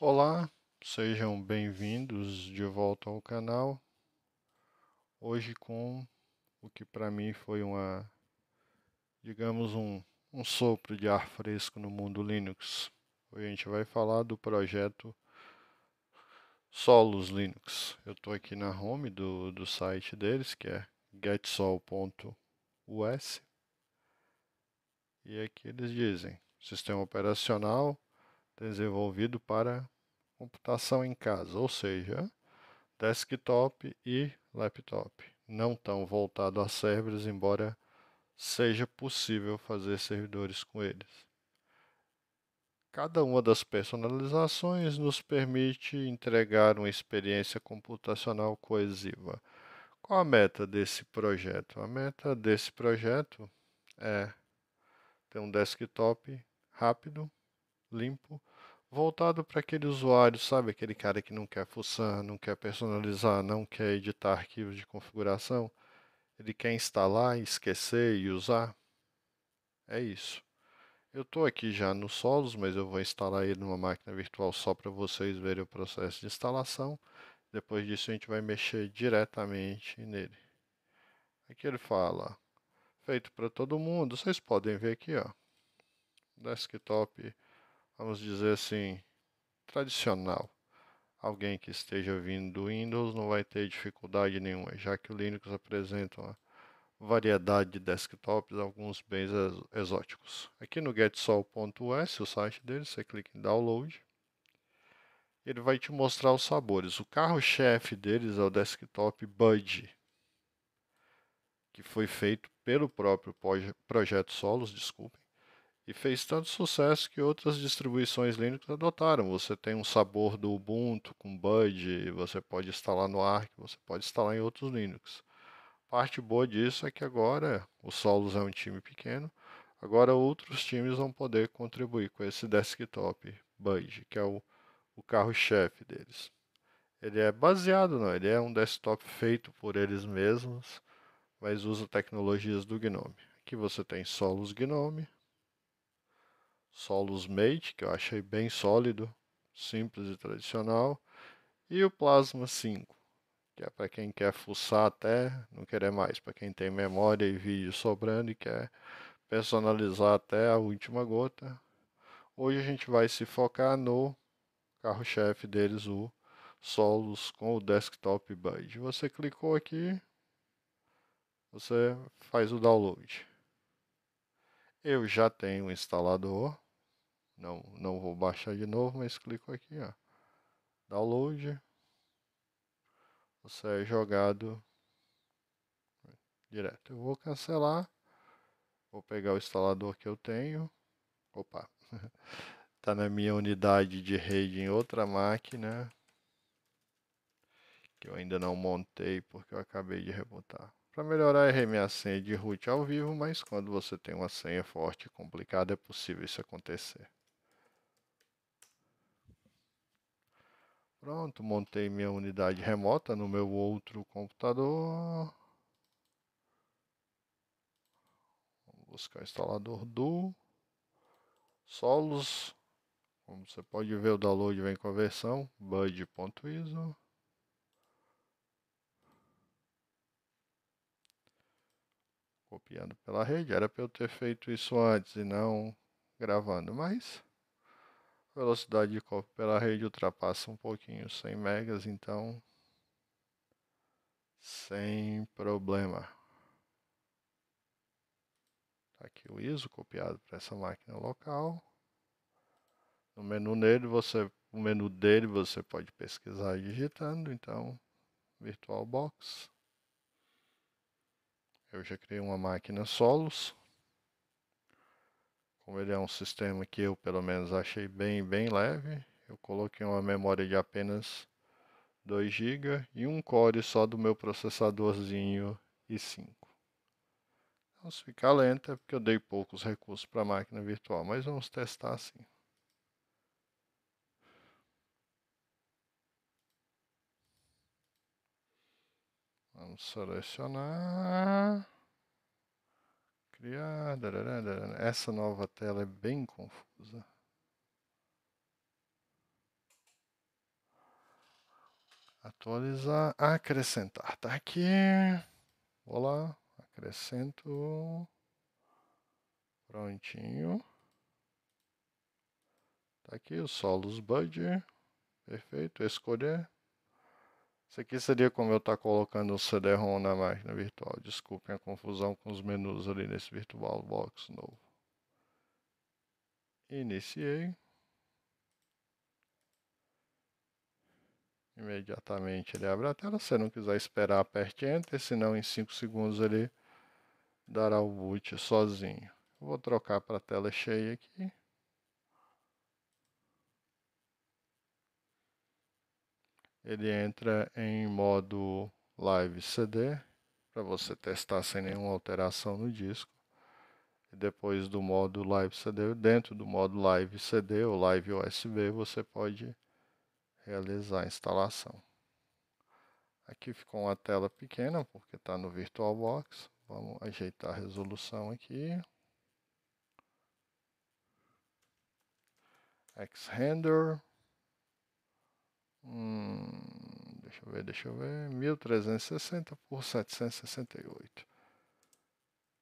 Olá, sejam bem-vindos de volta ao canal. Hoje com o que para mim foi uma, digamos um, um sopro de ar fresco no mundo Linux. Hoje a gente vai falar do projeto Solos Linux. Eu estou aqui na home do, do site deles, que é getsol.us. E aqui eles dizem, sistema operacional, desenvolvido para computação em casa, ou seja, desktop e laptop, não tão voltado a servidores, embora seja possível fazer servidores com eles. Cada uma das personalizações nos permite entregar uma experiência computacional coesiva. Qual a meta desse projeto? A meta desse projeto é ter um desktop rápido, limpo, voltado para aquele usuário, sabe? Aquele cara que não quer fuçar, não quer personalizar, não quer editar arquivos de configuração. Ele quer instalar, esquecer e usar. É isso. Eu estou aqui já no Solos, mas eu vou instalar ele numa máquina virtual só para vocês verem o processo de instalação. Depois disso a gente vai mexer diretamente nele. Aqui ele fala, feito para todo mundo, vocês podem ver aqui, ó, desktop vamos dizer assim, tradicional. Alguém que esteja vindo do Windows não vai ter dificuldade nenhuma, já que o Linux apresenta uma variedade de desktops, alguns bens exóticos. Aqui no getsol.us, o site dele, você clica em download. Ele vai te mostrar os sabores. O carro-chefe deles é o desktop Budge, que foi feito pelo próprio projeto Solos, desculpem e fez tanto sucesso que outras distribuições Linux adotaram. Você tem um sabor do Ubuntu com Bud, você pode instalar no Arc, você pode instalar em outros Linux. Parte boa disso é que agora o Solos é um time pequeno, agora outros times vão poder contribuir com esse desktop Bud, que é o, o carro-chefe deles. Ele é baseado, não, ele é um desktop feito por eles mesmos, mas usa tecnologias do GNOME. Aqui você tem Solos GNOME, Solus Mate, que eu achei bem sólido, simples e tradicional, e o Plasma 5, que é para quem quer fuçar até não querer mais, para quem tem memória e vídeo sobrando e quer personalizar até a última gota. Hoje a gente vai se focar no carro-chefe deles, o Solus com o Desktop Bud. Você clicou aqui, você faz o download. Eu já tenho o instalador. Não, não vou baixar de novo, mas clico aqui, ó. Download. Você é jogado direto. Eu vou cancelar. Vou pegar o instalador que eu tenho. Opa. tá na minha unidade de rede em outra máquina. Que eu ainda não montei porque eu acabei de rebotar. Para melhorar, errei minha senha de root ao vivo, mas quando você tem uma senha forte e complicada é possível isso acontecer. Pronto, montei minha unidade remota no meu outro computador. Vou buscar o instalador do Solos. Como você pode ver, o download vem com a versão bud.iso. Copiando pela rede, era para eu ter feito isso antes e não gravando, mais velocidade de copo pela rede ultrapassa um pouquinho 100 megas, então sem problema. Tá aqui o ISO copiado para essa máquina local. No menu nele você, o menu dele você pode pesquisar digitando, então VirtualBox. Eu já criei uma máquina solos. Como ele é um sistema que eu pelo menos achei bem, bem leve, eu coloquei uma memória de apenas 2 GB e um core só do meu processadorzinho i5. Então, se ficar lento é porque eu dei poucos recursos para a máquina virtual, mas vamos testar assim. Vamos selecionar criar. Essa nova tela é bem confusa. Atualizar, acrescentar. Tá aqui. Vou lá, acrescento. Prontinho. Tá aqui o solos budget. Perfeito, escolher. Isso aqui seria como eu estar tá colocando um CD-ROM na né, máquina virtual. Desculpem a confusão com os menus ali nesse VirtualBox novo. Iniciei. Imediatamente ele abre a tela. Se não quiser esperar, aperte Enter, senão em 5 segundos ele dará o boot sozinho. Vou trocar para a tela cheia aqui. ele entra em modo live CD para você testar sem nenhuma alteração no disco. E depois do modo live CD, dentro do modo live CD ou live USB, você pode realizar a instalação. Aqui ficou uma tela pequena porque está no VirtualBox. Vamos ajeitar a resolução aqui. Xrender Hum, deixa eu ver, deixa eu ver. 1360 por 768.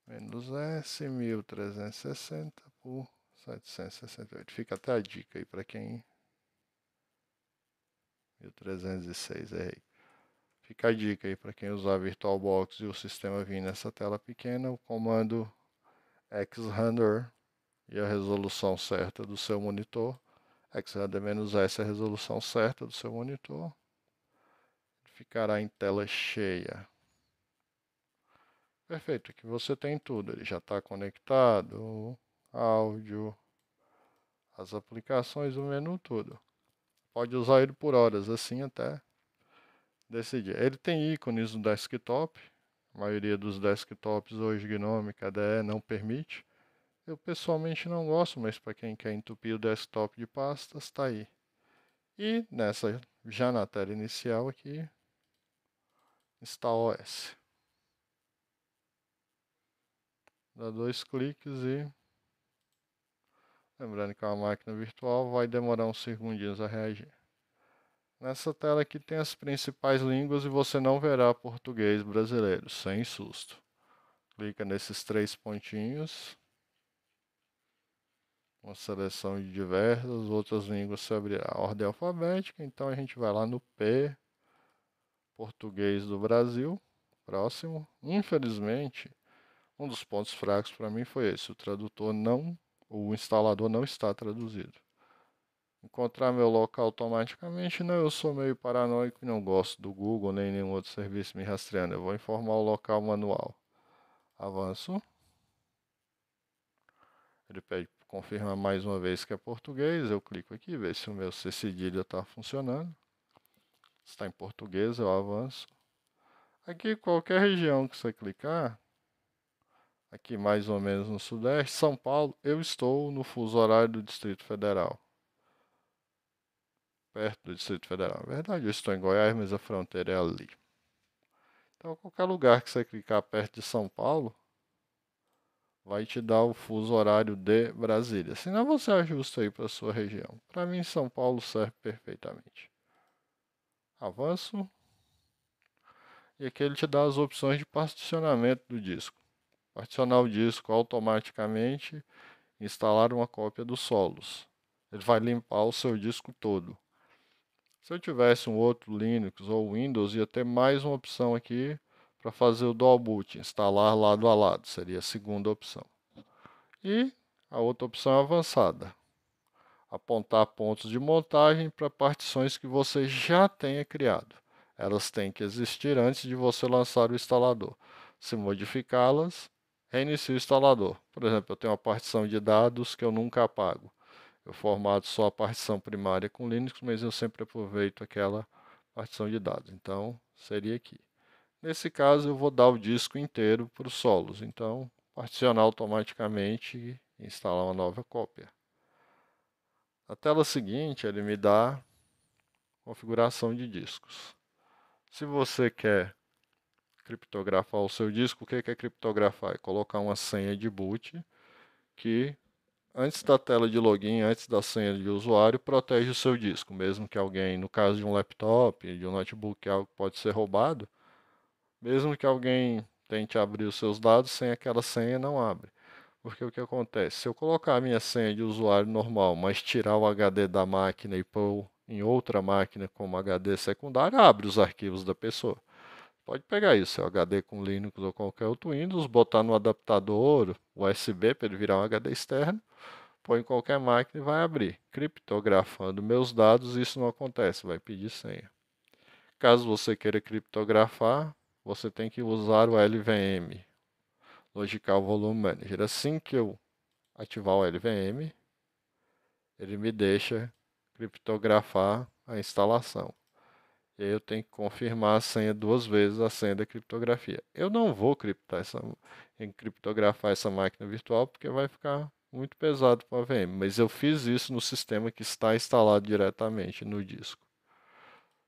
Menos S, 1360 por 768. Fica até a dica aí para quem. 1306, errei. Fica a dica aí para quem usar VirtualBox e o sistema vir nessa tela pequena, o comando xrender e a resolução certa do seu monitor é que você vai devendo usar essa resolução certa do seu monitor. Ficará em tela cheia. Perfeito, aqui você tem tudo. Ele já está conectado, áudio, as aplicações, o menu, tudo. Pode usar ele por horas, assim até decidir. Ele tem ícones no desktop. A maioria dos desktops hoje GNOME KDE não permite eu pessoalmente não gosto, mas para quem quer entupir o desktop de pastas, está aí. E nessa, já na tela inicial aqui, está OS. Dá dois cliques e... Lembrando que é uma máquina virtual, vai demorar uns segundinhos a reagir. Nessa tela aqui tem as principais línguas e você não verá português brasileiro, sem susto. Clica nesses três pontinhos uma seleção de diversas outras línguas sobre a ordem alfabética. Então a gente vai lá no P, português do Brasil, próximo. Infelizmente, um dos pontos fracos para mim foi esse: o tradutor não, o instalador não está traduzido. Encontrar meu local automaticamente, não, eu sou meio paranoico e não gosto do Google nem nenhum outro serviço me rastreando. Eu vou informar o local manual. Avanço. Ele pede confirma mais uma vez que é português. Eu clico aqui, ver se o meu C cedilha está funcionando. Está em português, eu avanço. Aqui, qualquer região que você clicar, aqui mais ou menos no Sudeste, São Paulo, eu estou no fuso horário do Distrito Federal. Perto do Distrito Federal. Na verdade, eu estou em Goiás, mas a fronteira é ali. Então, qualquer lugar que você clicar perto de São Paulo, vai te dar o fuso horário de Brasília. Senão você ajusta aí para sua região. Para mim, São Paulo serve perfeitamente. Avanço. E aqui ele te dá as opções de particionamento do disco. Particionar o disco automaticamente, instalar uma cópia dos solos. Ele vai limpar o seu disco todo. Se eu tivesse um outro Linux ou Windows, ia ter mais uma opção aqui para fazer o dual boot, instalar lado a lado, seria a segunda opção. E a outra opção é avançada, apontar pontos de montagem para partições que você já tenha criado. Elas têm que existir antes de você lançar o instalador. Se modificá-las, reinicie o instalador. Por exemplo, eu tenho uma partição de dados que eu nunca apago. Eu formato só a partição primária com Linux, mas eu sempre aproveito aquela partição de dados. Então, seria aqui. Nesse caso, eu vou dar o disco inteiro para os solos. Então, particionar automaticamente e instalar uma nova cópia. Na tela seguinte, ele me dá configuração de discos. Se você quer criptografar o seu disco, o é que é criptografar? É colocar uma senha de boot que, antes da tela de login, antes da senha de usuário, protege o seu disco. Mesmo que alguém, no caso de um laptop, de um notebook, algo pode ser roubado, mesmo que alguém tente abrir os seus dados sem aquela senha, não abre. Porque o que acontece? Se eu colocar a minha senha de usuário normal, mas tirar o HD da máquina e pôr em outra máquina como HD secundário, abre os arquivos da pessoa. Pode pegar isso, seu HD com Linux ou qualquer outro Windows, botar no adaptador USB para ele virar um HD externo, põe em qualquer máquina e vai abrir. Criptografando meus dados, isso não acontece, vai pedir senha. Caso você queira criptografar, você tem que usar o LVM, Logical Volume Manager. Assim que eu ativar o LVM, ele me deixa criptografar a instalação. E aí eu tenho que confirmar a senha duas vezes a senha da criptografia. Eu não vou essa, criptografar essa máquina virtual porque vai ficar muito pesado para a VM, mas eu fiz isso no sistema que está instalado diretamente no disco.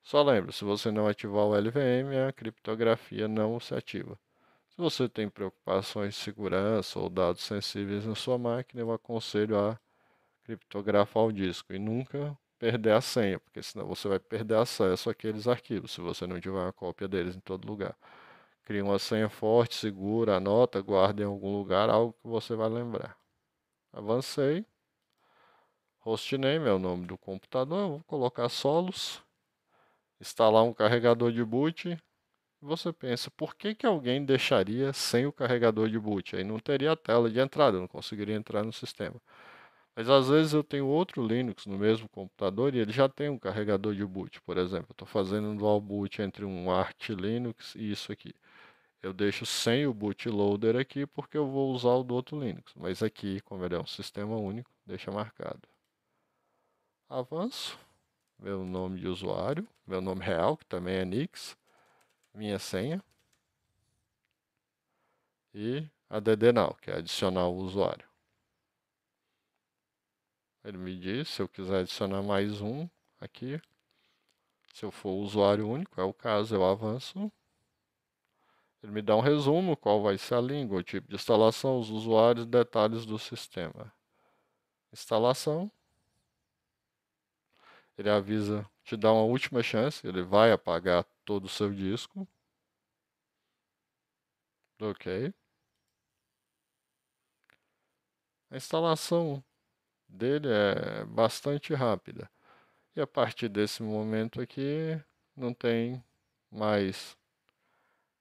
Só lembre, se você não ativar o LVM, a criptografia não se ativa. Se você tem preocupações de segurança ou dados sensíveis na sua máquina, eu aconselho a criptografar o disco e nunca perder a senha, porque senão você vai perder acesso àqueles arquivos se você não tiver uma cópia deles em todo lugar. Crie uma senha forte, segura, anota, guarde em algum lugar, algo que você vai lembrar. Avancei. Hostname é o nome do computador, eu vou colocar Solos instalar um carregador de boot, você pensa, por que, que alguém deixaria sem o carregador de boot? Aí não teria a tela de entrada, não conseguiria entrar no sistema. Mas às vezes eu tenho outro Linux no mesmo computador e ele já tem um carregador de boot, por exemplo. Estou fazendo um dual boot entre um Arch Linux e isso aqui. Eu deixo sem o bootloader aqui porque eu vou usar o do outro Linux. Mas aqui, como ele é um sistema único, deixa marcado. Avanço meu nome de usuário, meu nome real, que também é Nix, minha senha e a DDNow, que é adicionar o usuário. Ele me diz se eu quiser adicionar mais um aqui. Se eu for usuário único, é o caso, eu avanço. Ele me dá um resumo, qual vai ser a língua, o tipo de instalação, os usuários, detalhes do sistema. Instalação, ele avisa, te dá uma última chance, ele vai apagar todo o seu disco. Ok. A instalação dele é bastante rápida. E a partir desse momento aqui, não tem mais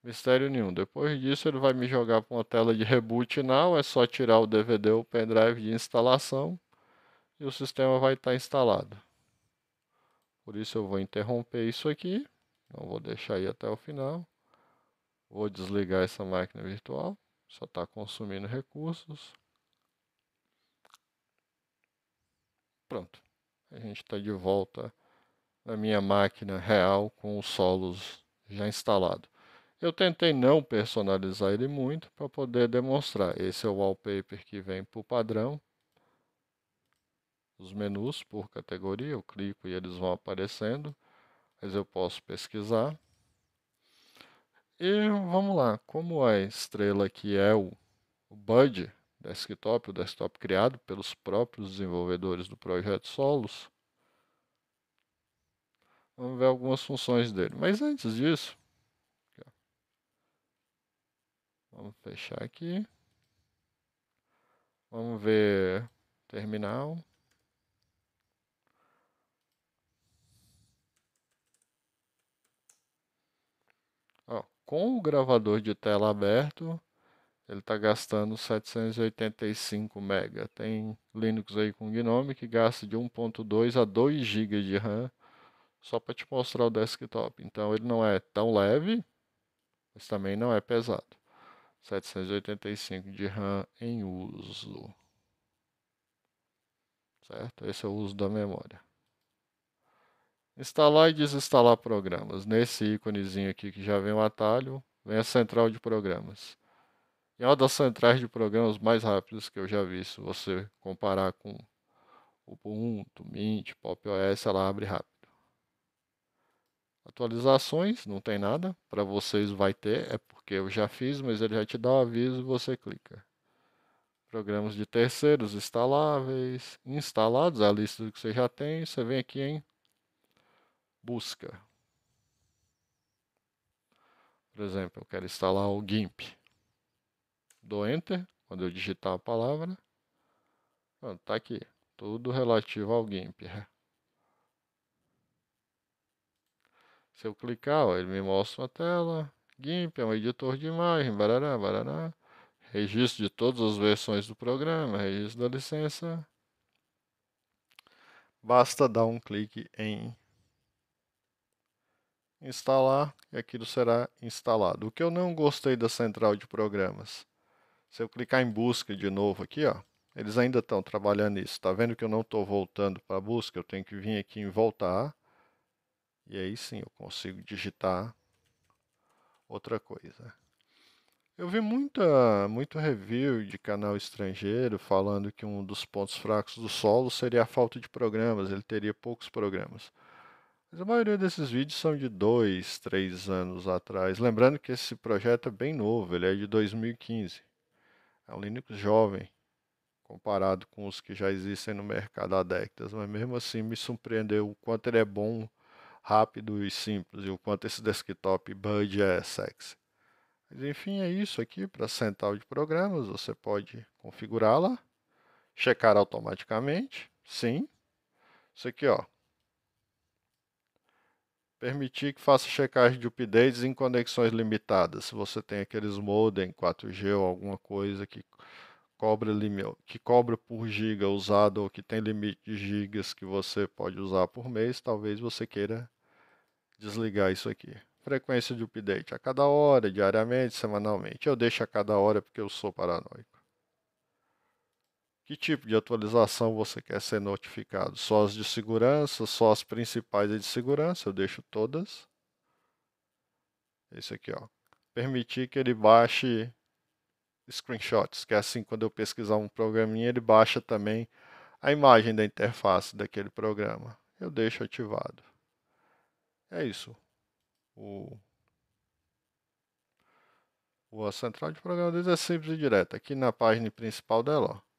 mistério nenhum. Depois disso, ele vai me jogar para uma tela de reboot não é só tirar o DVD ou pendrive de instalação e o sistema vai estar tá instalado. Por isso eu vou interromper isso aqui. Não vou deixar aí até o final. Vou desligar essa máquina virtual. Só está consumindo recursos. Pronto. A gente está de volta na minha máquina real com os solos já instalado. Eu tentei não personalizar ele muito para poder demonstrar. Esse é o wallpaper que vem por padrão os menus por categoria, eu clico e eles vão aparecendo, mas eu posso pesquisar. E vamos lá, como a estrela que é o, o Bud desktop, o desktop criado pelos próprios desenvolvedores do projeto Solos, vamos ver algumas funções dele. Mas antes disso, vamos fechar aqui, vamos ver terminal. com o gravador de tela aberto, ele está gastando 785 MB. Tem Linux aí com Gnome que gasta de 1.2 a 2 GB de RAM, só para te mostrar o desktop. Então ele não é tão leve, mas também não é pesado. 785 de RAM em uso. Certo? Esse é o uso da memória. Instalar e desinstalar programas. Nesse íconezinho aqui que já vem o atalho, vem a central de programas. E é uma das centrais de programas mais rápidas que eu já vi. Se você comparar com Ubuntu, Mint, Pop OS, ela abre rápido. Atualizações, não tem nada. Para vocês vai ter, é porque eu já fiz, mas ele já te dá o um aviso e você clica. Programas de terceiros instaláveis, instalados, a lista que você já tem. Você vem aqui em busca. Por exemplo, eu quero instalar o GIMP. Dou Enter, quando eu digitar a palavra, está aqui, tudo relativo ao GIMP. Né? Se eu clicar, ó, ele me mostra uma tela, GIMP é um editor de imagem, barará, barará, registro de todas as versões do programa, registro da licença. Basta dar um clique em instalar e aquilo será instalado. O que eu não gostei da central de programas, se eu clicar em busca de novo aqui, ó, eles ainda estão trabalhando isso. Está vendo que eu não estou voltando para a busca? Eu tenho que vir aqui em voltar. E aí sim eu consigo digitar outra coisa. Eu vi muita, muito review de canal estrangeiro falando que um dos pontos fracos do solo seria a falta de programas, ele teria poucos programas. Mas a maioria desses vídeos são de dois, três anos atrás. Lembrando que esse projeto é bem novo, ele é de 2015. É um Linux jovem, comparado com os que já existem no mercado há décadas. Mas mesmo assim me surpreendeu o quanto ele é bom, rápido e simples, e o quanto esse desktop Bud é sexy. Mas enfim, é isso aqui para a central de programas. Você pode configurá-la, checar automaticamente, sim. Isso aqui, ó, Permitir que faça checagem de updates em conexões limitadas. Se você tem aqueles modem 4G ou alguma coisa que cobra, que cobra por giga usado ou que tem limite de gigas que você pode usar por mês, talvez você queira desligar isso aqui. Frequência de update a cada hora, diariamente, semanalmente. Eu deixo a cada hora porque eu sou paranoico. Que tipo de atualização você quer ser notificado? Só as de segurança, só as principais de segurança, eu deixo todas. Esse aqui, ó. Permitir que ele baixe screenshots, que é assim quando eu pesquisar um programinha, ele baixa também a imagem da interface daquele programa. Eu deixo ativado. É isso. O o central de programadores é simples e direto. Aqui na página principal dela, ó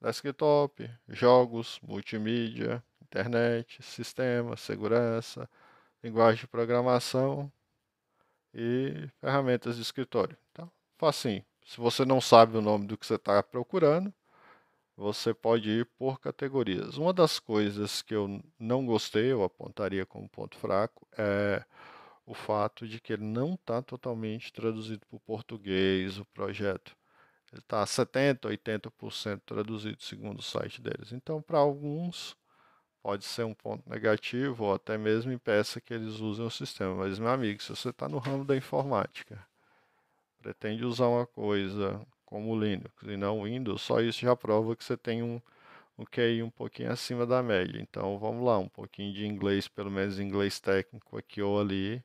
desktop, jogos, multimídia, internet, sistema, segurança, linguagem de programação e ferramentas de escritório. Então, Se você não sabe o nome do que você está procurando, você pode ir por categorias. Uma das coisas que eu não gostei, eu apontaria como ponto fraco, é o fato de que ele não está totalmente traduzido para o português, o projeto. Ele está 70%, 80% traduzido segundo o site deles. Então, para alguns, pode ser um ponto negativo ou até mesmo impeça que eles usem o sistema. Mas, meu amigo, se você está no ramo da informática, pretende usar uma coisa como o Linux e não o Windows, só isso já prova que você tem um, um QI um pouquinho acima da média. Então, vamos lá, um pouquinho de inglês, pelo menos inglês técnico aqui ou ali,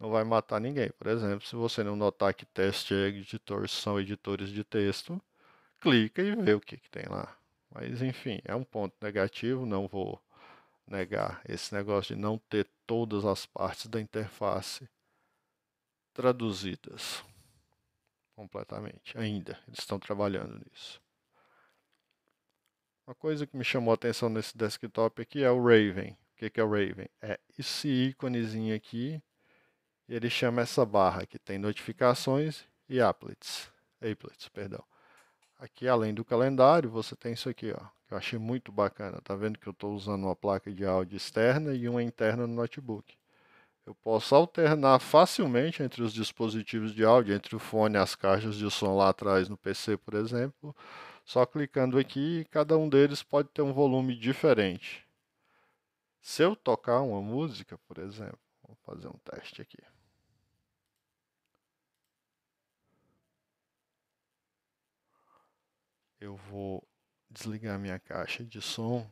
não vai matar ninguém. Por exemplo, se você não notar que teste é editors são editores de texto, clica e vê o que, que tem lá. Mas enfim, é um ponto negativo, não vou negar esse negócio de não ter todas as partes da interface traduzidas completamente ainda. Eles estão trabalhando nisso. Uma coisa que me chamou a atenção nesse desktop aqui é o Raven. O que, que é o Raven? É esse íconezinho aqui ele chama essa barra que tem notificações e applets, applets, perdão. Aqui além do calendário, você tem isso aqui, ó, que eu achei muito bacana. Tá vendo que eu estou usando uma placa de áudio externa e uma interna no notebook. Eu posso alternar facilmente entre os dispositivos de áudio, entre o fone e as caixas de som lá atrás no PC, por exemplo, só clicando aqui, cada um deles pode ter um volume diferente. Se eu tocar uma música, por exemplo, vou fazer um teste aqui. eu vou desligar minha caixa de som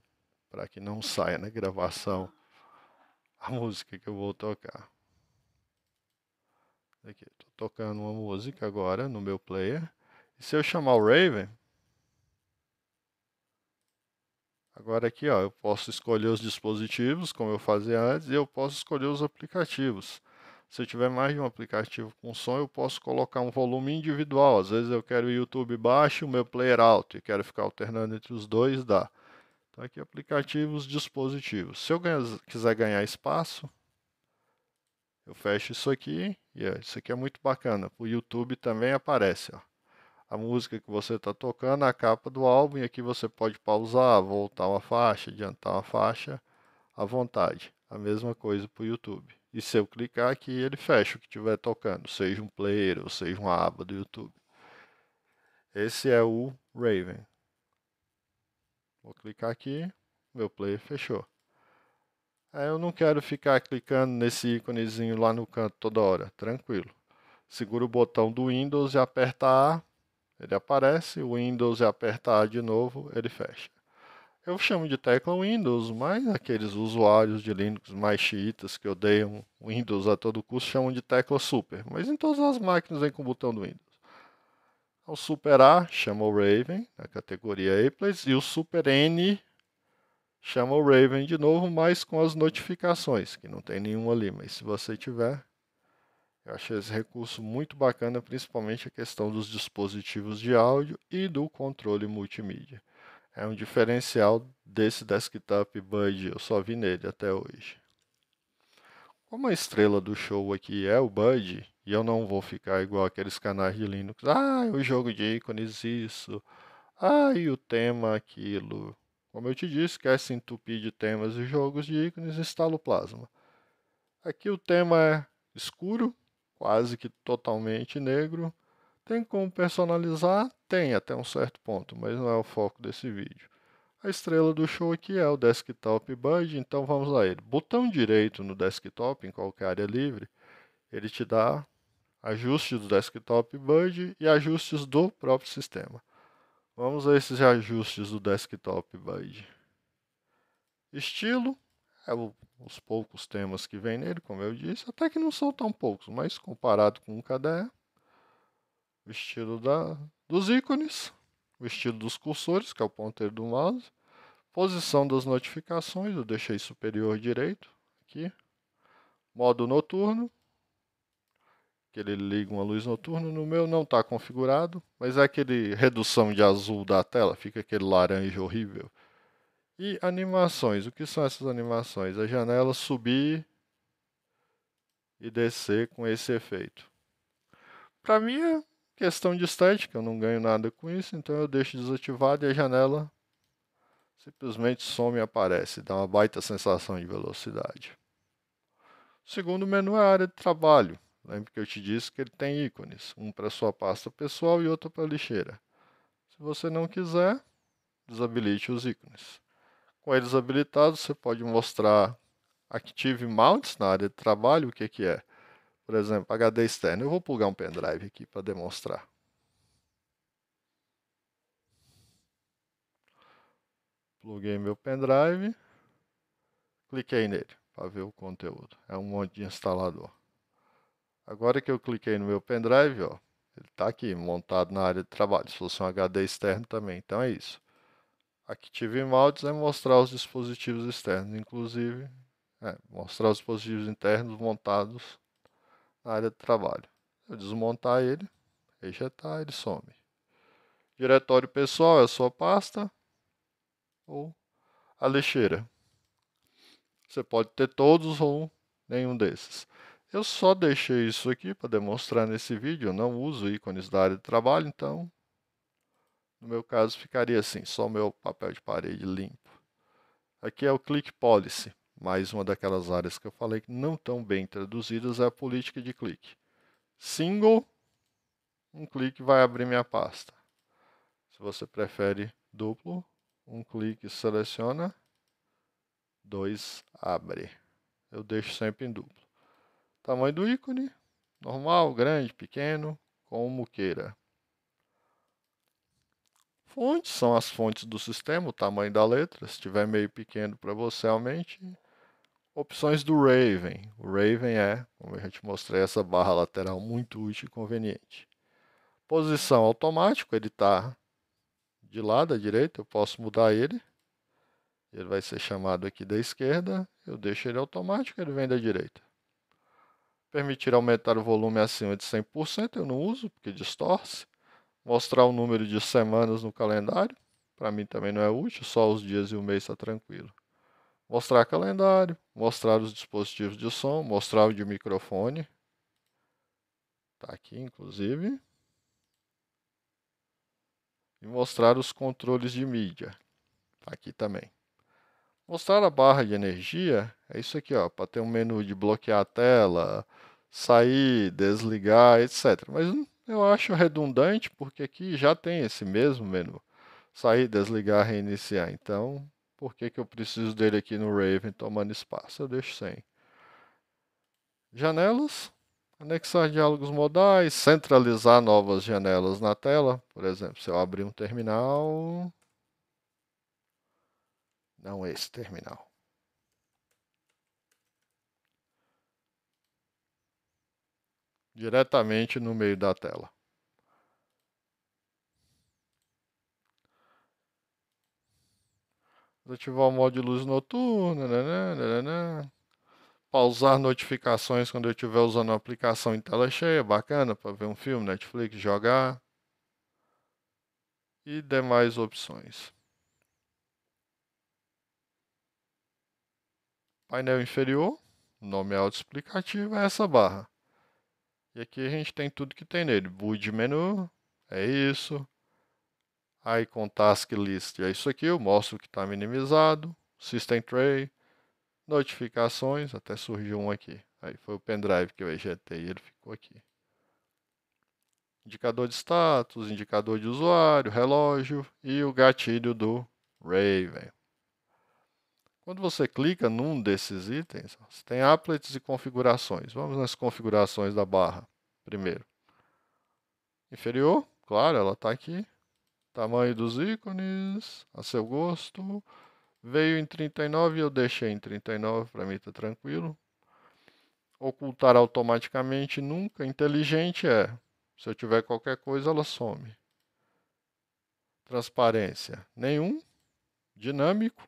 para que não saia na gravação a música que eu vou tocar. Aqui, tô tocando uma música agora no meu player. E se eu chamar o Raven, Agora aqui ó, eu posso escolher os dispositivos, como eu fazia antes, e eu posso escolher os aplicativos. Se eu tiver mais de um aplicativo com som, eu posso colocar um volume individual. Às vezes eu quero o YouTube baixo, o meu player alto e quero ficar alternando entre os dois, dá. Então aqui aplicativos, dispositivos. Se eu quiser ganhar espaço, eu fecho isso aqui. E é, isso aqui é muito bacana. O YouTube também aparece, ó a música que você está tocando, a capa do álbum, e aqui você pode pausar, voltar uma faixa, adiantar uma faixa à vontade. A mesma coisa para o YouTube. E se eu clicar aqui, ele fecha o que estiver tocando, seja um player ou seja uma aba do YouTube. Esse é o Raven. Vou clicar aqui, meu player fechou. Aí eu não quero ficar clicando nesse íconezinho lá no canto toda hora, tranquilo. Segura o botão do Windows e aperta A, ele aparece. O Windows e aperta A de novo, ele fecha. Eu chamo de tecla Windows, mas aqueles usuários de Linux mais chiitas que odeiam Windows a todo custo chamam de tecla Super, mas em todas as máquinas vem com o botão do Windows. Então, o Super A chama o Raven, na categoria Applets, e o Super N chama o Raven de novo, mas com as notificações, que não tem nenhuma ali, mas se você tiver, eu achei esse recurso muito bacana, principalmente a questão dos dispositivos de áudio e do controle multimídia. É um diferencial desse desktop Bud, eu só vi nele até hoje. Como a estrela do show aqui é o Bud, e eu não vou ficar igual aqueles canais de Linux, ah, o jogo de ícones isso, ah, e o tema aquilo. Como eu te disse, quer se entupir de temas e jogos de ícones, instala o Plasma. Aqui o tema é escuro, quase que totalmente negro, tem como personalizar? Tem até um certo ponto, mas não é o foco desse vídeo. A estrela do show aqui é o Desktop Budge, então vamos a ele. Botão direito no desktop, em qualquer área livre, ele te dá ajustes do Desktop Budge e ajustes do próprio sistema. Vamos a esses ajustes do Desktop Budge. Estilo, é os poucos temas que vem nele, como eu disse, até que não são tão poucos, mas comparado com o KDE, vestido da, dos ícones, vestido dos cursores, que é o ponteiro do mouse, posição das notificações, eu deixei superior direito, aqui, modo noturno, que ele liga uma luz noturna, no meu não está configurado, mas é aquele redução de azul da tela, fica aquele laranja horrível. E animações, o que são essas animações? A janela subir e descer com esse efeito. Para mim é Questão de estética, eu não ganho nada com isso, então eu deixo desativado e a janela simplesmente some e aparece, dá uma baita sensação de velocidade. O segundo menu é a área de trabalho. Lembre que eu te disse que ele tem ícones, um para sua pasta pessoal e outro para a lixeira. Se você não quiser, desabilite os ícones. Com eles habilitados, você pode mostrar Active Mounts na área de trabalho, o que, que é? Por exemplo, HD externo. Eu vou plugar um pendrive aqui para demonstrar. Pluguei meu pendrive. Cliquei nele para ver o conteúdo. É um monte de instalador. Agora que eu cliquei no meu pendrive, ó, ele está aqui montado na área de trabalho. Se fosse um HD externo também, então é isso. Active Mounts é mostrar os dispositivos externos, inclusive é, mostrar os dispositivos internos montados na área de trabalho. Eu desmontar ele, ejetar, ele some. Diretório pessoal é a sua pasta ou a lixeira. Você pode ter todos ou nenhum desses. Eu só deixei isso aqui para demonstrar nesse vídeo. Eu não uso ícones da área de trabalho, então no meu caso ficaria assim, só meu papel de parede limpo. Aqui é o click policy mais uma daquelas áreas que eu falei que não estão bem traduzidas é a política de clique. Single, um clique vai abrir minha pasta. Se você prefere duplo, um clique seleciona, dois abre. Eu deixo sempre em duplo. Tamanho do ícone, normal, grande, pequeno, como queira. Fontes são as fontes do sistema, o tamanho da letra. Se tiver meio pequeno para você, aumente opções do Raven. O Raven é, como eu já te mostrei, essa barra lateral muito útil e conveniente. Posição automático, ele está de lado à direita, eu posso mudar ele. Ele vai ser chamado aqui da esquerda, eu deixo ele automático, ele vem da direita. Permitir aumentar o volume acima de 100%, eu não uso, porque distorce. Mostrar o número de semanas no calendário, para mim também não é útil, só os dias e o mês está tranquilo mostrar calendário, mostrar os dispositivos de som, mostrar o de microfone. Tá aqui, inclusive. E mostrar os controles de mídia. Tá aqui também. Mostrar a barra de energia é isso aqui, ó, para ter um menu de bloquear a tela, sair, desligar, etc. Mas eu acho redundante porque aqui já tem esse mesmo menu, sair, desligar, reiniciar. Então, por que, que eu preciso dele aqui no Raven tomando espaço? Eu deixo sem. Janelas. Anexar diálogos modais. Centralizar novas janelas na tela. Por exemplo, se eu abrir um terminal. Não esse terminal. Diretamente no meio da tela. ativar o modo de luz noturna. Nananana. Né, né, né, Pausar notificações quando eu estiver usando a aplicação em tela cheia. Bacana para ver um filme, Netflix, jogar. E demais opções. Painel inferior, nome autoexplicativo, é essa barra. E aqui a gente tem tudo que tem nele. Boot menu, é isso. Icon Task List é isso aqui, eu mostro que está minimizado. System Tray, notificações, até surgiu um aqui. Aí foi o pendrive que eu ejetei e ele ficou aqui. Indicador de status, indicador de usuário, relógio e o gatilho do Raven. Quando você clica num desses itens, você tem applets e configurações. Vamos nas configurações da barra primeiro. Inferior, claro, ela está aqui. Tamanho dos ícones, a seu gosto. Veio em 39 e eu deixei em 39, para mim está tranquilo. Ocultar automaticamente nunca. Inteligente é. Se eu tiver qualquer coisa, ela some. Transparência, nenhum. Dinâmico.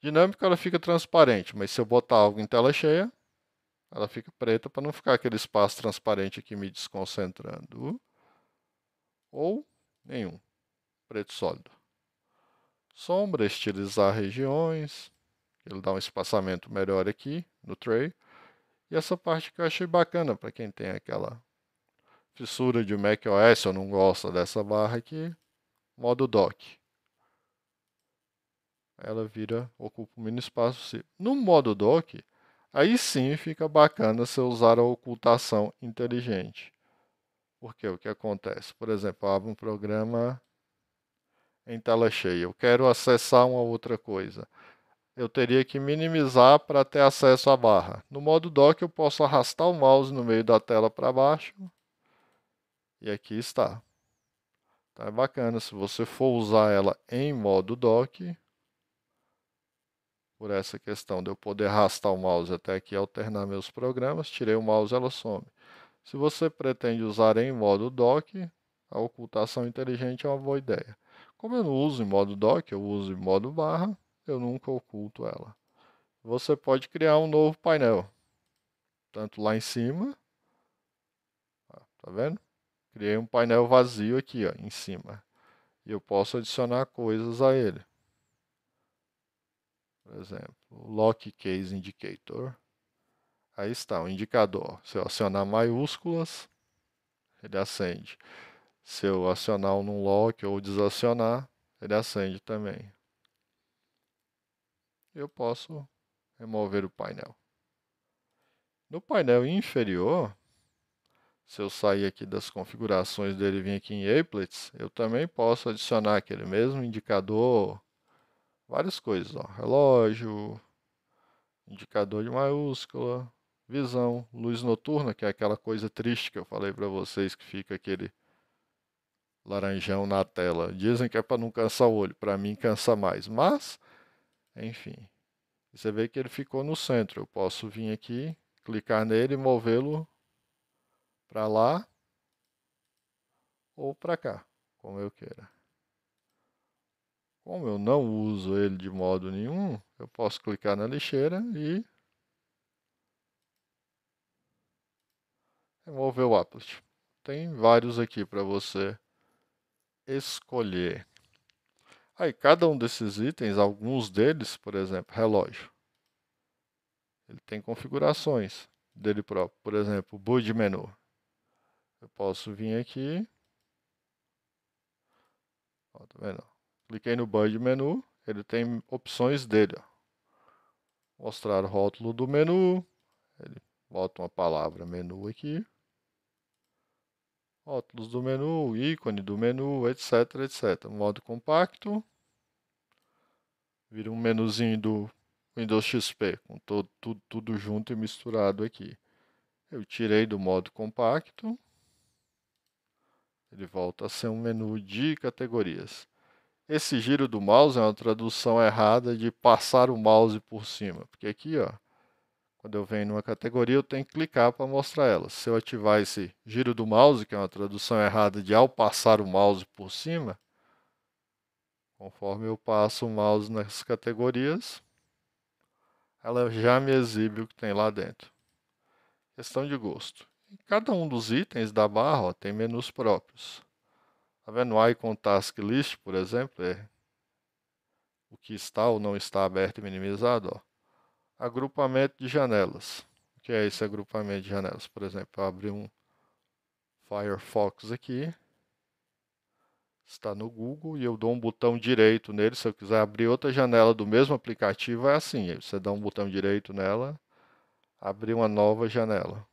Dinâmico ela fica transparente, mas se eu botar algo em tela cheia, ela fica preta para não ficar aquele espaço transparente aqui me desconcentrando. Ou nenhum preto sólido. Sombra, estilizar regiões. Ele dá um espaçamento melhor aqui no tray. E essa parte que eu achei bacana para quem tem aquela fissura de macOS, eu não gosto dessa barra aqui. Modo dock. Ela vira, ocupa um mini espaço. No modo dock, aí sim fica bacana você usar a ocultação inteligente. Porque o que acontece? Por exemplo, eu abro um programa em tela cheia. Eu quero acessar uma outra coisa. Eu teria que minimizar para ter acesso à barra. No modo dock, eu posso arrastar o mouse no meio da tela para baixo. E aqui está. Tá é bacana. Se você for usar ela em modo dock, por essa questão de eu poder arrastar o mouse até aqui e alternar meus programas, tirei o mouse, ela some. Se você pretende usar em modo dock, a ocultação inteligente é uma boa ideia. Como eu não uso em modo doc, eu uso em modo barra, eu nunca oculto ela. Você pode criar um novo painel. Tanto lá em cima, tá vendo? Criei um painel vazio aqui, ó, em cima. E eu posso adicionar coisas a ele. Por exemplo, lock case indicator. Aí está o indicador. Se eu acionar maiúsculas, ele acende. Se eu acionar um lock ou desacionar, ele acende também. Eu posso remover o painel. No painel inferior, se eu sair aqui das configurações dele e vir aqui em Applets, eu também posso adicionar aquele mesmo indicador, várias coisas, ó, relógio, indicador de maiúscula, visão, luz noturna, que é aquela coisa triste que eu falei para vocês que fica aquele laranjão na tela. Dizem que é para não cansar o olho, para mim cansa mais, mas enfim. Você vê que ele ficou no centro. Eu posso vir aqui, clicar nele e movê-lo para lá ou para cá, como eu queira. Como eu não uso ele de modo nenhum, eu posso clicar na lixeira e remover o applet. Tem vários aqui para você escolher. Aí cada um desses itens, alguns deles, por exemplo, relógio, ele tem configurações dele próprio. Por exemplo, boot menu. Eu posso vir aqui. Ó, tá vendo? Cliquei no boot menu, ele tem opções dele. Ó. Mostrar o rótulo do menu. Ele bota uma palavra menu aqui rótulos do menu, ícone do menu, etc, etc. Modo compacto, vira um menuzinho do Windows XP, com todo, tudo, tudo junto e misturado aqui. Eu tirei do modo compacto, ele volta a ser um menu de categorias. Esse giro do mouse é uma tradução errada de passar o mouse por cima, porque aqui ó, quando eu venho numa categoria, eu tenho que clicar para mostrar ela. Se eu ativar esse giro do mouse, que é uma tradução errada de ao passar o mouse por cima, conforme eu passo o mouse nas categorias, ela já me exibe o que tem lá dentro. Questão de gosto. Em cada um dos itens da barra ó, tem menus próprios. Está vendo o Icon Task List, por exemplo, é o que está ou não está aberto e minimizado. Ó agrupamento de janelas. O que é esse agrupamento de janelas? Por exemplo, eu abri um Firefox aqui, está no Google e eu dou um botão direito nele. Se eu quiser abrir outra janela do mesmo aplicativo, é assim: você dá um botão direito nela, abrir uma nova janela.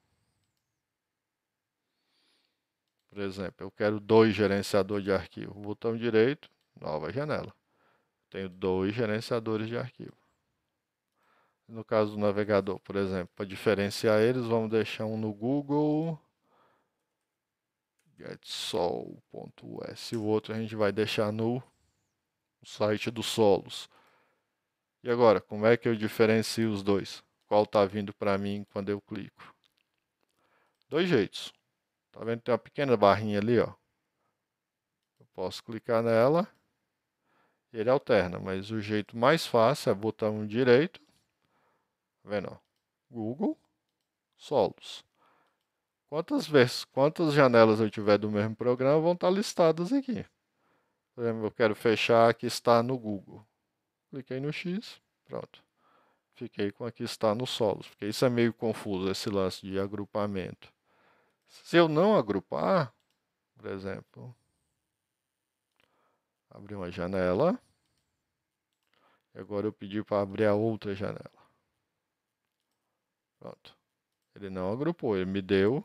Por exemplo, eu quero dois gerenciadores de arquivo. Botão direito, nova janela. Tenho dois gerenciadores de arquivo. No caso do navegador, por exemplo, para diferenciar eles, vamos deixar um no Google getsol.us e o outro a gente vai deixar no site do Solos. E agora, como é que eu diferencio os dois? Qual está vindo para mim quando eu clico? Dois jeitos. Tá vendo? Tem uma pequena barrinha ali, ó. Eu posso clicar nela. Ele alterna, mas o jeito mais fácil é botar um direito Tá vendo? Google Solos. Quantas vezes, quantas janelas eu tiver do mesmo programa vão estar tá listadas aqui. Por exemplo, eu quero fechar aqui está no Google. Cliquei no X, pronto. Fiquei com aqui está no Solos. Porque isso é meio confuso esse lance de agrupamento. Se eu não agrupar, por exemplo, abrir uma janela, agora eu pedi para abrir a outra janela. Pronto. Ele não agrupou, ele me deu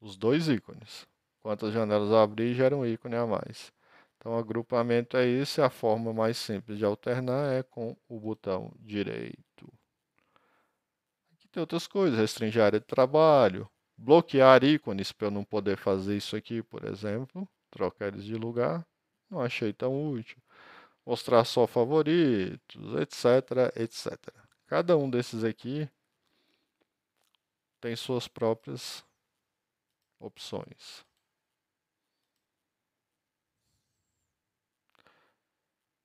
os dois ícones. Quantas janelas eu abri gera um ícone a mais. Então, agrupamento é isso. A forma mais simples de alternar é com o botão direito. Aqui tem outras coisas: restringir área de trabalho, bloquear ícones para eu não poder fazer isso aqui, por exemplo. Trocar eles de lugar. Não achei tão útil. Mostrar só favoritos, etc, etc. Cada um desses aqui tem suas próprias opções.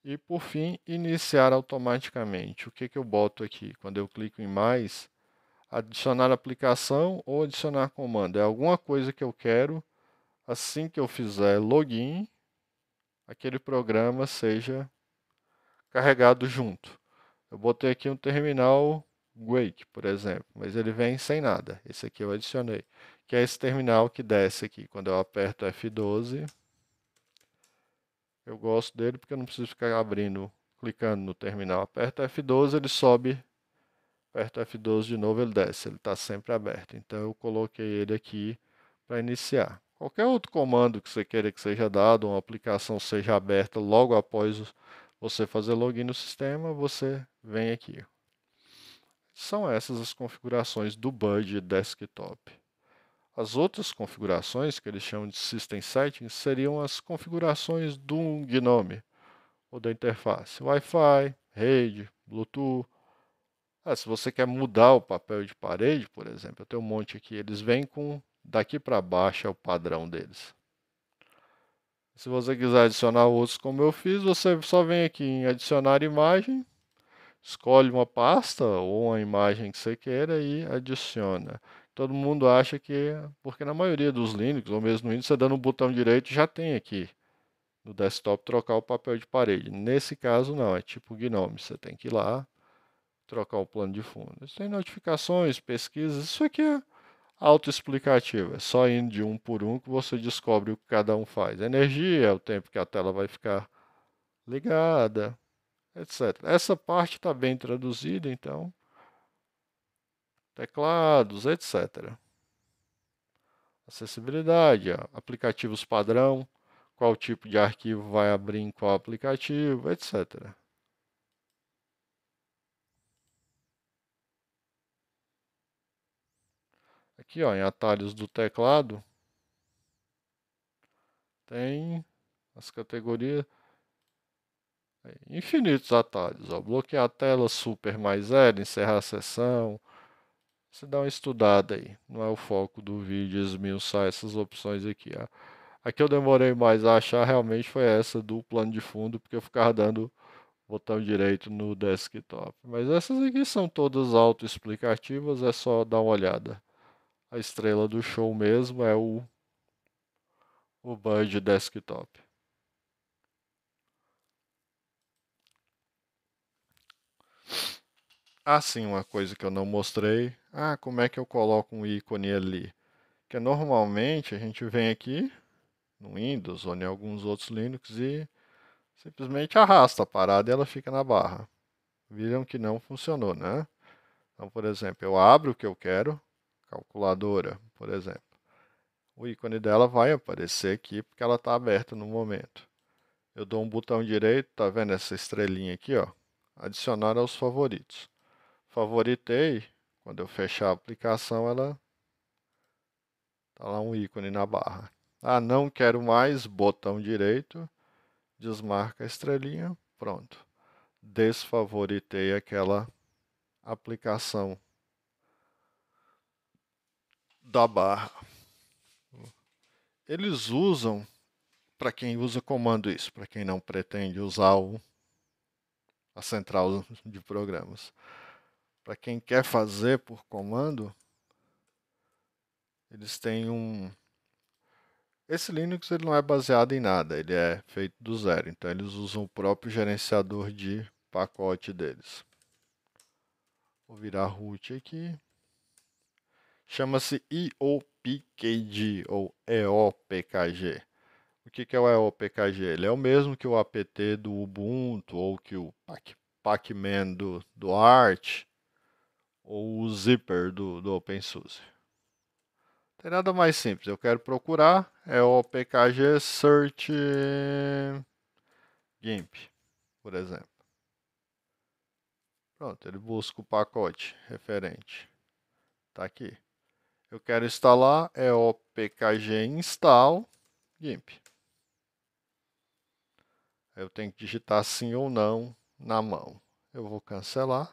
E por fim, iniciar automaticamente. O que, que eu boto aqui? Quando eu clico em mais, adicionar aplicação ou adicionar comando. É alguma coisa que eu quero, assim que eu fizer login, aquele programa seja carregado junto. Eu botei aqui um terminal wake, por exemplo, mas ele vem sem nada. Esse aqui eu adicionei, que é esse terminal que desce aqui. Quando eu aperto F12, eu gosto dele porque eu não preciso ficar abrindo, clicando no terminal. Aperto F12, ele sobe. Aperto F12 de novo, ele desce. Ele está sempre aberto. Então eu coloquei ele aqui para iniciar. Qualquer outro comando que você queira que seja dado, uma aplicação seja aberta logo após você fazer login no sistema, você vem aqui. São essas as configurações do BUD desktop. As outras configurações, que eles chamam de System Settings, seriam as configurações do GNOME, ou da interface Wi-Fi, rede, Bluetooth. Ah, se você quer mudar o papel de parede, por exemplo, eu tenho um monte aqui, eles vêm com daqui para baixo é o padrão deles. Se você quiser adicionar outros como eu fiz, você só vem aqui em adicionar imagem, escolhe uma pasta ou uma imagem que você queira e adiciona. Todo mundo acha que, porque na maioria dos Linux, ou mesmo no Windows, você dando um botão direito já tem aqui no desktop trocar o papel de parede. Nesse caso não, é tipo GNOME, você tem que ir lá trocar o plano de fundo. Isso tem notificações, pesquisas, isso aqui é autoexplicativa. É só indo de um por um que você descobre o que cada um faz. energia, o tempo que a tela vai ficar ligada, etc. Essa parte está bem traduzida, então. Teclados, etc. Acessibilidade, aplicativos padrão, qual tipo de arquivo vai abrir em qual aplicativo, etc. Aqui ó, em atalhos do teclado tem as categorias infinitos atalhos. Ó. Bloquear a tela, super mais L, encerrar a sessão. Você dá uma estudada aí. Não é o foco do vídeo esmiuçar essas opções aqui. Ó. Aqui eu demorei mais a achar, realmente foi essa do plano de fundo, porque eu ficava dando botão direito no desktop. Mas essas aqui são todas autoexplicativas, é só dar uma olhada a estrela do show mesmo é o, o Bud Desktop. Ah, sim, uma coisa que eu não mostrei. Ah, como é que eu coloco um ícone ali? Que normalmente a gente vem aqui no Windows ou em alguns outros Linux e simplesmente arrasta a parada e ela fica na barra. Viram que não funcionou, né? Então, por exemplo, eu abro o que eu quero, calculadora, por exemplo. O ícone dela vai aparecer aqui porque ela está aberta no momento. Eu dou um botão direito, tá vendo essa estrelinha aqui, ó? Adicionar aos favoritos. Favoritei, quando eu fechar a aplicação, ela tá lá um ícone na barra. Ah, não quero mais, botão direito, desmarca a estrelinha, pronto. Desfavoritei aquela aplicação da barra. Eles usam, para quem usa comando isso, para quem não pretende usar o, a central de programas. Para quem quer fazer por comando, eles têm um. Esse Linux ele não é baseado em nada, ele é feito do zero. Então eles usam o próprio gerenciador de pacote deles. Vou virar root aqui chama-se IOPKG ou EOPKG. O que, que é o EOPKG? Ele é o mesmo que o APT do Ubuntu ou que o Pacman do, do Arch ou o Zipper do, do OpenSUSE. Tem nada mais simples. Eu quero procurar EOPKG PKG Search GIMP, por exemplo. Pronto, ele busca o pacote referente. Está aqui. Eu quero instalar é o pkg install GIMP. Eu tenho que digitar sim ou não na mão. Eu vou cancelar.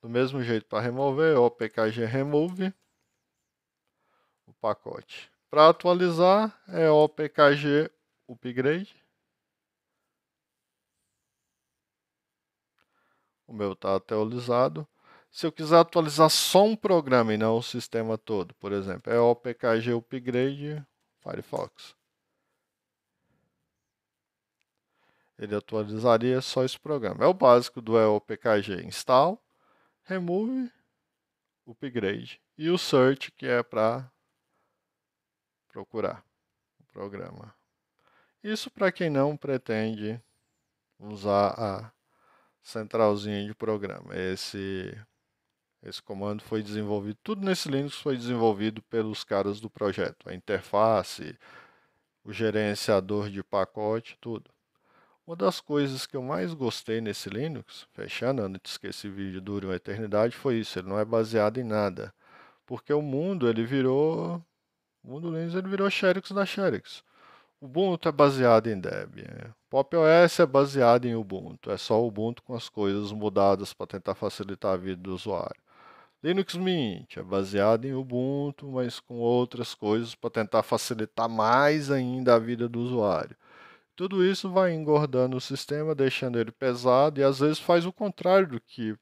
Do mesmo jeito para remover, o pkg remove o pacote. Para atualizar, é o pkg upgrade. O meu está atualizado se eu quiser atualizar só um programa e não o sistema todo, por exemplo, é OPKG Upgrade Firefox. Ele atualizaria só esse programa. É o básico do EOPKG: install, remove, upgrade e o search que é para procurar o programa. Isso para quem não pretende usar a centralzinha de programa. Esse esse comando foi desenvolvido, tudo nesse Linux foi desenvolvido pelos caras do projeto, a interface, o gerenciador de pacote, tudo. Uma das coisas que eu mais gostei nesse Linux, fechando antes que esse vídeo dure uma eternidade, foi isso, ele não é baseado em nada. Porque o mundo, ele virou, o mundo Linux, ele virou Xerix da Xerix. Ubuntu é baseado em Debian. Né? Pop OS é baseado em Ubuntu. É só Ubuntu com as coisas mudadas para tentar facilitar a vida do usuário. Linux Mint é baseado em Ubuntu, mas com outras coisas para tentar facilitar mais ainda a vida do usuário. Tudo isso vai engordando o sistema, deixando ele pesado e às vezes faz o contrário do que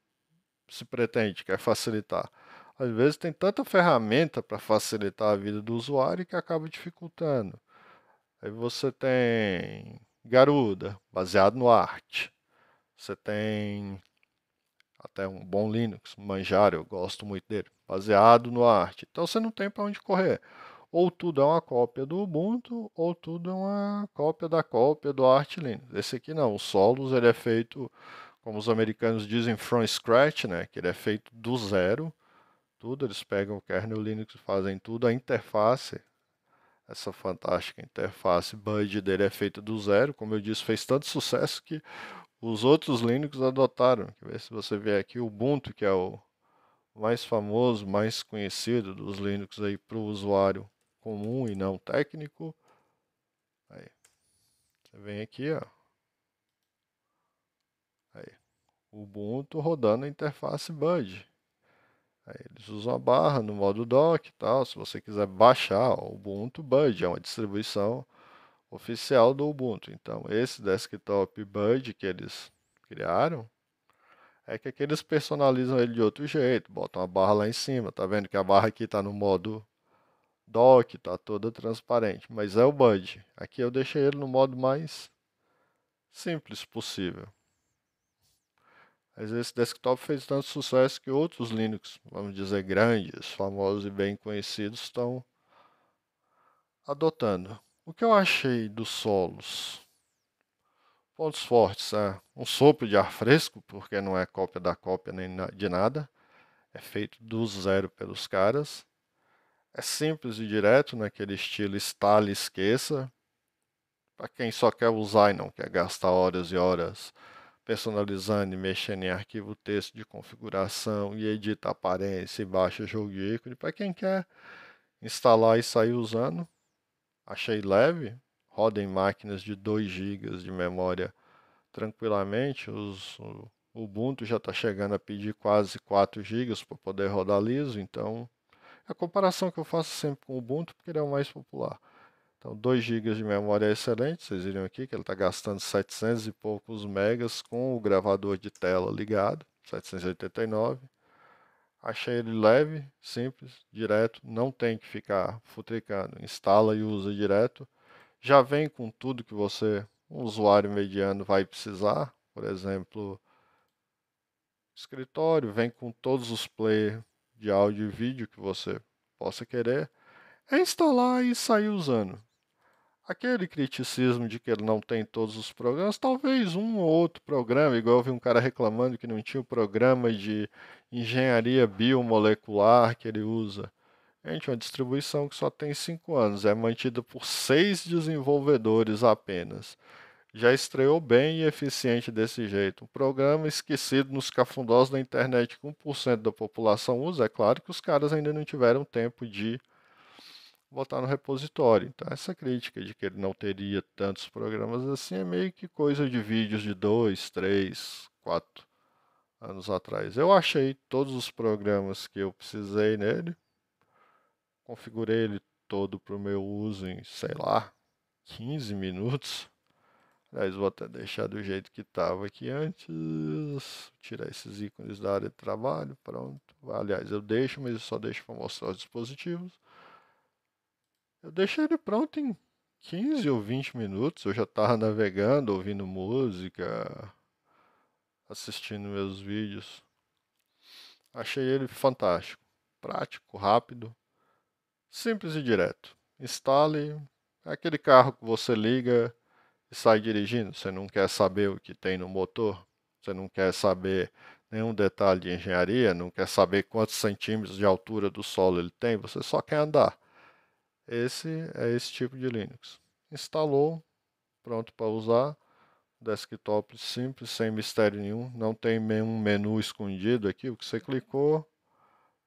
se pretende, quer é facilitar. Às vezes tem tanta ferramenta para facilitar a vida do usuário que acaba dificultando. Aí você tem Garuda, baseado no Art. Você tem até um bom Linux, Manjaro, eu gosto muito dele, baseado no arte. Então você não tem para onde correr. Ou tudo é uma cópia do Ubuntu, ou tudo é uma cópia da cópia do Art Linux. Esse aqui não, o Solus ele é feito, como os americanos dizem, from scratch, né? que ele é feito do zero. Tudo, eles pegam o kernel Linux e fazem tudo. A interface, essa fantástica interface Bud dele é feita do zero. Como eu disse, fez tanto sucesso que os outros Linux adotaram. Se você ver aqui o Ubuntu, que é o mais famoso, mais conhecido dos Linux aí para o usuário comum e não técnico. Aí. Você vem aqui, ó. Aí. Ubuntu rodando a interface Bud. Aí eles usam a barra no modo dock e tal. Se você quiser baixar, o Ubuntu Bud é uma distribuição oficial do Ubuntu. Então, esse desktop Bud que eles criaram é que aqui eles personalizam ele de outro jeito, botam a barra lá em cima. Tá vendo que a barra aqui está no modo dock, tá toda transparente, mas é o Bud. Aqui eu deixei ele no modo mais simples possível. Mas esse desktop fez tanto sucesso que outros Linux, vamos dizer grandes, famosos e bem conhecidos, estão adotando. O que eu achei dos solos? pontos fortes, é um sopro de ar fresco, porque não é cópia da cópia nem de nada. É feito do zero pelos caras. É simples e direto, naquele né, estilo estale esqueça. Para quem só quer usar e não quer gastar horas e horas personalizando e mexendo em arquivo texto de configuração e edita aparência e baixa jogo de ícone. Para quem quer instalar e sair usando, achei leve, roda em máquinas de 2 GB de memória tranquilamente. Os, o Ubuntu já está chegando a pedir quase 4 GB para poder rodar liso, então é a comparação que eu faço sempre com o Ubuntu, porque ele é o mais popular. Então, 2 GB de memória é excelente, vocês viram aqui que ele está gastando 700 e poucos megas com o gravador de tela ligado, 789. Achei ele leve, simples, direto, não tem que ficar futricando. Instala e usa direto. Já vem com tudo que você, um usuário mediano, vai precisar. Por exemplo, escritório, vem com todos os players de áudio e vídeo que você possa querer. É instalar e sair usando aquele criticismo de que ele não tem todos os programas, talvez um ou outro programa, igual eu vi um cara reclamando que não tinha o programa de engenharia biomolecular que ele usa. Gente, uma distribuição que só tem cinco anos, é mantida por seis desenvolvedores apenas. Já estreou bem e eficiente desse jeito. Um programa esquecido nos cafundós da internet que 1% da população usa. É claro que os caras ainda não tiveram tempo de botar no repositório. Então, essa crítica de que ele não teria tantos programas assim é meio que coisa de vídeos de dois, três, quatro anos atrás. Eu achei todos os programas que eu precisei nele, configurei ele todo para o meu uso em, sei lá, 15 minutos. Aliás, vou até deixar do jeito que estava aqui antes. Tirar esses ícones da área de trabalho. Pronto. Aliás, eu deixo, mas eu só deixo para mostrar os dispositivos. Eu deixei ele pronto em 15 ou 20 minutos. Eu já estava navegando, ouvindo música, assistindo meus vídeos. Achei ele fantástico, prático, rápido, simples e direto. Instale é aquele carro que você liga e sai dirigindo. Você não quer saber o que tem no motor, você não quer saber nenhum detalhe de engenharia, não quer saber quantos centímetros de altura do solo ele tem, você só quer andar. Esse é esse tipo de Linux. Instalou, pronto para usar. Desktop simples, sem mistério nenhum. Não tem nenhum menu escondido aqui. O que você clicou,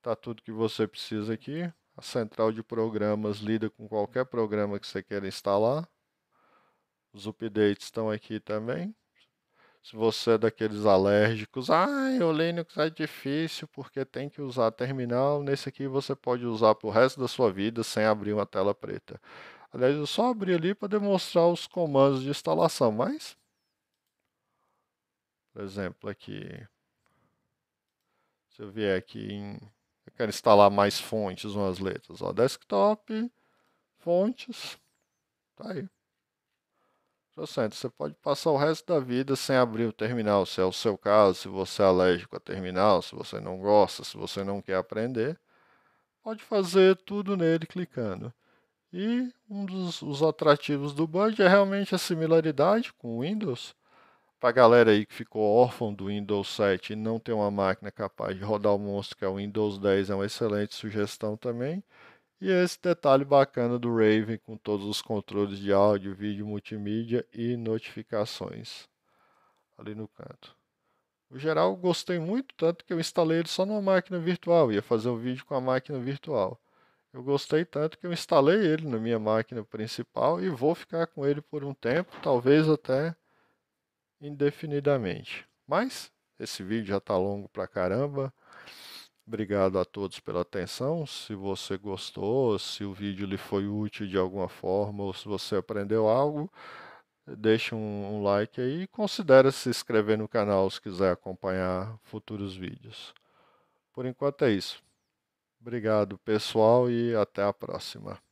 tá tudo que você precisa aqui. A central de programas lida com qualquer programa que você queira instalar. Os updates estão aqui também. Se você é daqueles alérgicos, ah, o Linux é difícil porque tem que usar terminal. Nesse aqui você pode usar para o resto da sua vida sem abrir uma tela preta. Aliás, eu só abri ali para demonstrar os comandos de instalação, mas... Por exemplo, aqui... Se eu vier aqui em... Eu quero instalar mais fontes, umas letras. Ó, desktop, fontes, tá aí certo. Você pode passar o resto da vida sem abrir o terminal, se é o seu caso, se você é alérgico a terminal, se você não gosta, se você não quer aprender. Pode fazer tudo nele clicando. E um dos atrativos do Band é realmente a similaridade com o Windows. Para a galera aí que ficou órfão do Windows 7 e não tem uma máquina capaz de rodar o monstro que é o Windows 10, é uma excelente sugestão também. E esse detalhe bacana do Raven com todos os controles de áudio, vídeo, multimídia e notificações ali no canto. No geral, gostei muito, tanto que eu instalei ele só numa máquina virtual, ia fazer um vídeo com a máquina virtual. Eu gostei tanto que eu instalei ele na minha máquina principal e vou ficar com ele por um tempo, talvez até indefinidamente. Mas esse vídeo já está longo pra caramba. Obrigado a todos pela atenção. Se você gostou, se o vídeo lhe foi útil de alguma forma ou se você aprendeu algo, deixe um, um like aí e considere se inscrever no canal se quiser acompanhar futuros vídeos. Por enquanto é isso. Obrigado, pessoal, e até a próxima.